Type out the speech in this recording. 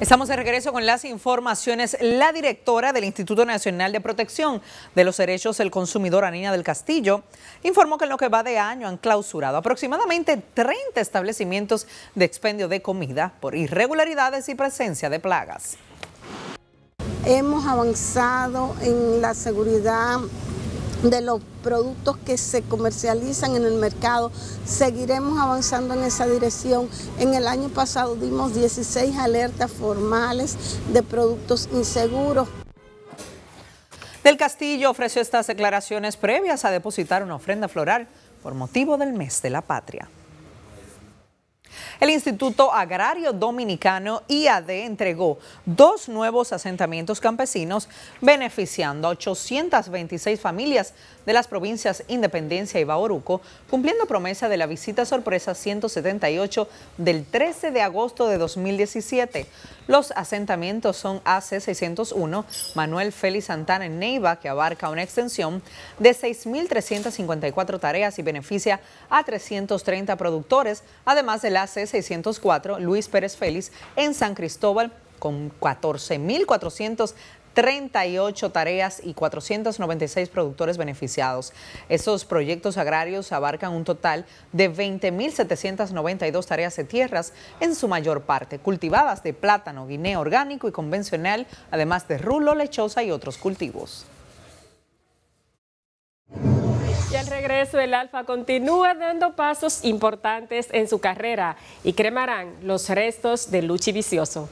Estamos de regreso con las informaciones. La directora del Instituto Nacional de Protección de los Derechos del Consumidor, Anina del Castillo, informó que en lo que va de año han clausurado aproximadamente 30 establecimientos de expendio de comida por irregularidades y presencia de plagas. Hemos avanzado en la seguridad de los productos que se comercializan en el mercado. Seguiremos avanzando en esa dirección. En el año pasado dimos 16 alertas formales de productos inseguros. Del Castillo ofreció estas declaraciones previas a depositar una ofrenda floral por motivo del mes de la patria. El Instituto Agrario Dominicano IAD entregó dos nuevos asentamientos campesinos beneficiando a 826 familias de las provincias Independencia y Bauruco, cumpliendo promesa de la visita sorpresa 178 del 13 de agosto de 2017. Los asentamientos son AC601, Manuel Félix Santana en Neiva, que abarca una extensión de 6.354 tareas y beneficia a 330 productores, además del AC601 604 Luis Pérez Félix en San Cristóbal con 14,438 tareas y 496 productores beneficiados. Esos proyectos agrarios abarcan un total de 20.792 tareas de tierras, en su mayor parte cultivadas de plátano, guineo orgánico y convencional, además de rulo, lechosa y otros cultivos. Al regreso, el Alfa continúa dando pasos importantes en su carrera y cremarán los restos de Luchi Vicioso.